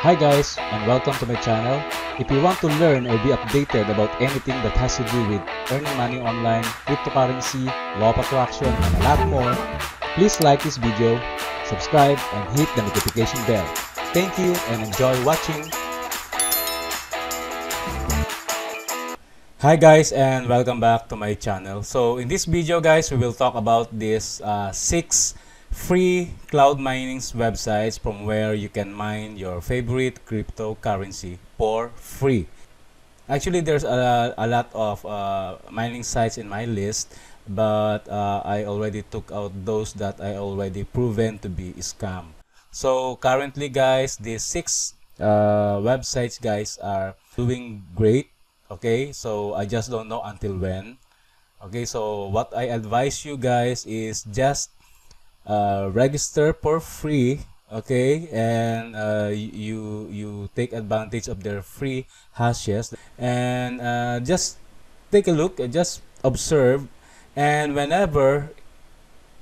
Hi guys, and welcome to my channel. If you want to learn or be updated about anything that has to do with earning money online, cryptocurrency, law of attraction, and a lot more, please like this video, subscribe, and hit the notification bell. Thank you and enjoy watching. Hi guys and welcome back to my channel. So in this video guys, we will talk about this uh, six free cloud mining websites from where you can mine your favorite cryptocurrency for free. Actually, there's a, a lot of uh, mining sites in my list, but uh, I already took out those that I already proven to be scam. So currently, guys, these six uh, websites, guys, are doing great. Okay, so I just don't know until when. Okay, so what I advise you guys is just uh, register for free okay and uh, you you take advantage of their free hashes and uh, just take a look just observe and whenever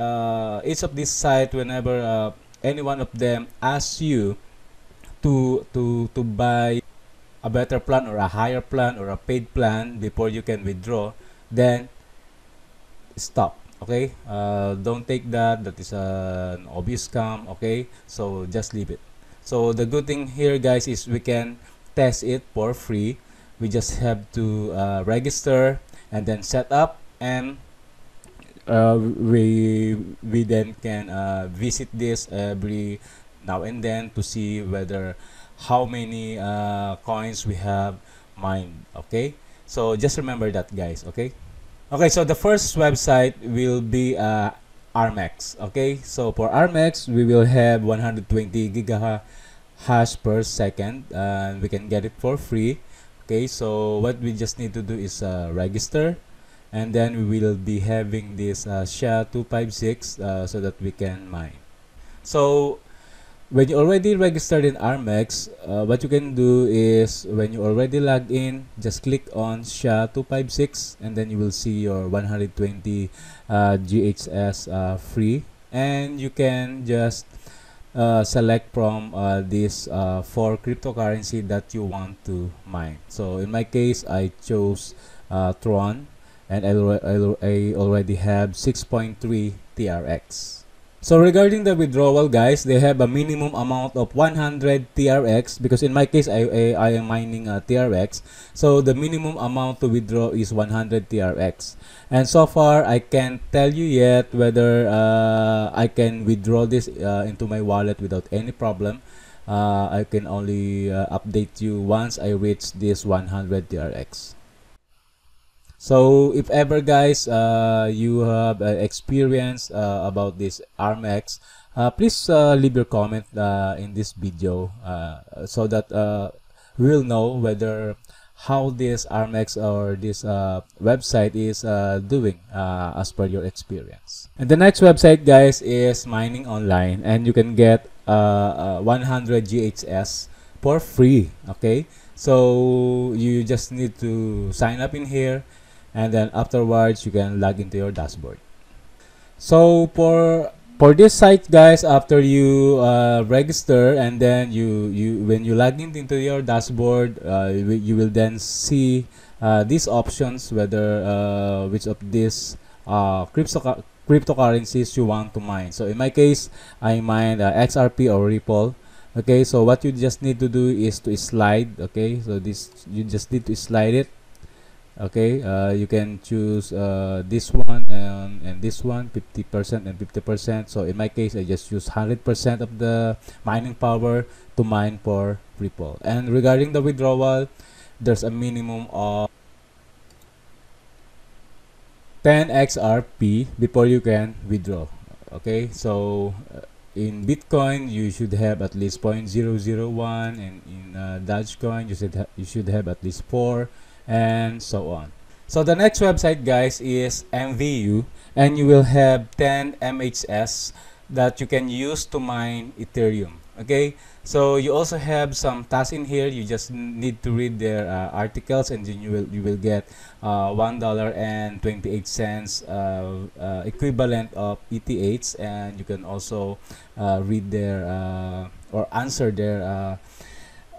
uh, each of these sites, whenever uh, any one of them asks you to to to buy a better plan or a higher plan or a paid plan before you can withdraw then stop okay uh, don't take that that is an obvious scam okay so just leave it so the good thing here guys is we can test it for free we just have to uh, register and then set up and uh, we we then can uh, visit this every now and then to see whether how many uh, coins we have mined okay so just remember that guys okay Okay, so the first website will be uh, RMAX. Okay, so for RMAX, we will have 120 gigahash per second. Uh, we can get it for free. Okay, so what we just need to do is uh, register. And then we will be having this uh, SHA-256 uh, so that we can mine. So when you already registered in RMAX, uh, what you can do is when you already log in, just click on SHA-256 and then you will see your 120 uh, GHS uh, free and you can just uh, select from uh, these uh, four cryptocurrency that you want to mine. So in my case, I chose Tron and I, I already have 6.3 TRX. So regarding the withdrawal guys, they have a minimum amount of 100 TRX because in my case I, I, I am mining uh, TRX. So the minimum amount to withdraw is 100 TRX. And so far I can't tell you yet whether uh, I can withdraw this uh, into my wallet without any problem. Uh, I can only uh, update you once I reach this 100 TRX so if ever guys uh, you have uh, experience uh, about this armx uh, please uh, leave your comment uh, in this video so that we'll know whether how this armx or this website is doing as per your experience and the next website guys is mining online and you can get 100 ghs for free okay so you just need to sign up in here and then afterwards you can log into your dashboard so for for this site guys after you uh, register and then you you when you log in into your dashboard uh, you, you, will then see uh, these options whether uh, which of these uh, crypto cryptocurrencies you want to mine so in my case i mine uh, xrp or ripple okay so what you just need to do is to slide okay so this you just need to slide it okay uh, you can choose uh, this one and, and this one 50% and 50% so in my case I just use 100% of the mining power to mine for Ripple and regarding the withdrawal there's a minimum of 10 XRP before you can withdraw okay so uh, in Bitcoin you should have at least 0.001 and in uh, Dogecoin you should you should have at least 4 and so on. So the next website guys is MVU and you will have 10 MHS that you can use to mine Ethereum. Okay, so you also have some tasks in here. You just need to read their uh, articles, and then you will you will get uh, one dollar and twenty eight cents uh, uh, equivalent of ETH, and you can also uh, read their uh, or answer their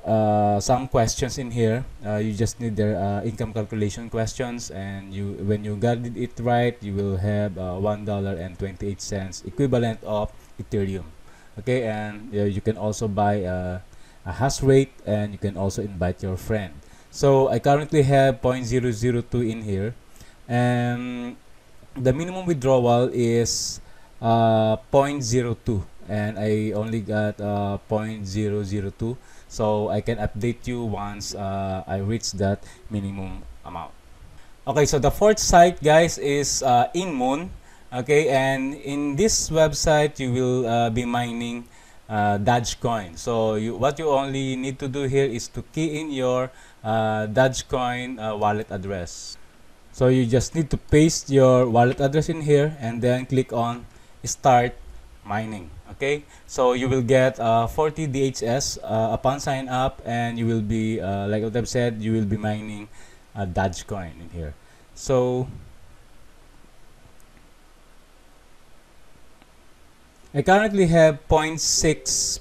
uh, some questions in here uh, you just need their uh, income calculation questions and you when you got it right you will have uh, one dollar and 28 cents equivalent of ethereum okay and you can also buy uh, a hash rate and you can also invite your friend so i currently have 0.002 in here and the minimum withdrawal is 0.02 and I only got uh, 0.002 so I can update you once uh, I reach that minimum amount okay so the fourth site guys is uh, InMoon okay and in this website you will uh, be mining uh, Dogecoin so you, what you only need to do here is to key in your uh, Dogecoin uh, wallet address so you just need to paste your wallet address in here and then click on start mining okay so you will get uh, 40 DHS uh, upon sign up and you will be uh, like what I've said you will be mining a coin in here so I currently have 0.6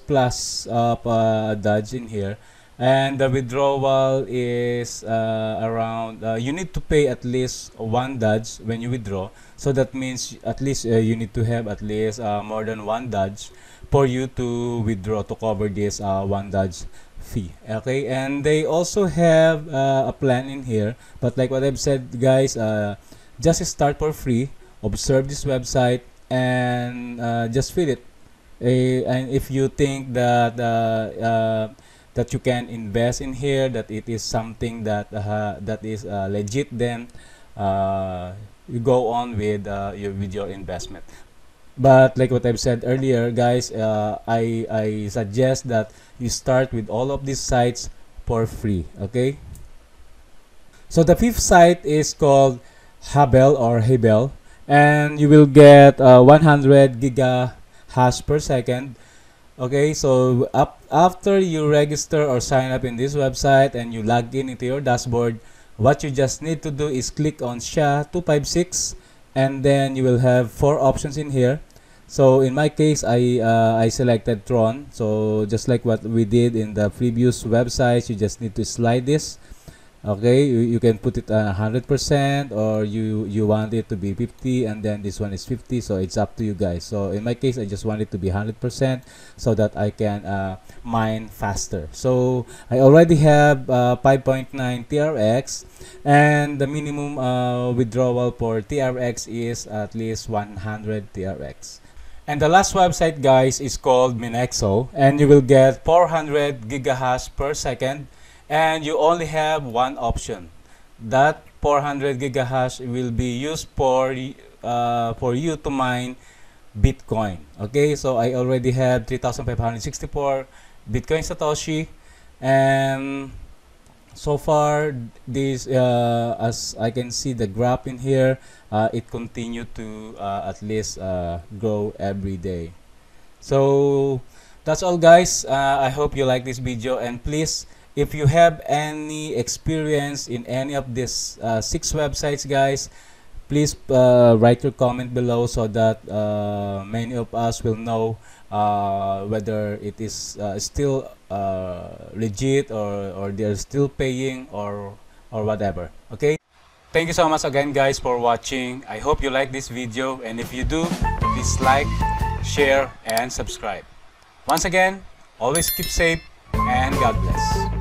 plus of uh, Dodge in here and the withdrawal is uh, around uh, you need to pay at least one dodge when you withdraw so that means at least uh, you need to have at least uh, more than one dodge for you to withdraw to cover this uh, one dodge fee okay and they also have uh, a plan in here but like what i've said guys just start for free observe this website and just feed it eh, and if you think that that you can invest in here that it is something that uh, that is uh, legit then uh, you go on with your with your investment but like what I've said earlier guys uh, I, I suggest that you start with all of these sites for free okay so the fifth site is called Habel or Hebel and you will get uh, 100 giga hash per second Okay, so up, after you register or sign up in this website and you log in into your dashboard, what you just need to do is click on SHA-256 and then you will have four options in here. So in my case, I, uh, I selected Tron. So just like what we did in the previous websites, you just need to slide this okay you, you can put it a uh, hundred percent or you you want it to be 50 and then this one is 50 so it's up to you guys so in my case I just want it to be hundred percent so that I can uh, mine faster so I already have uh, 5.9 TRX and the minimum uh, withdrawal for TRX is at least 100 TRX and the last website guys is called Minexo and you will get 400 gigahash per second and you only have one option that 400 gigahash will be used for uh, for you to mine Bitcoin okay so I already have 3564 Bitcoin Satoshi and so far this uh, as I can see the graph in here uh, it continued to uh, at least uh, grow every day so that's all guys uh, I hope you like this video and please if you have any experience in any of these uh, six websites guys please uh, write your comment below so that uh, many of us will know uh, whether it is uh, still uh, legit or, or they're still paying or or whatever okay thank you so much again guys for watching i hope you like this video and if you do please like share and subscribe once again always keep safe and god bless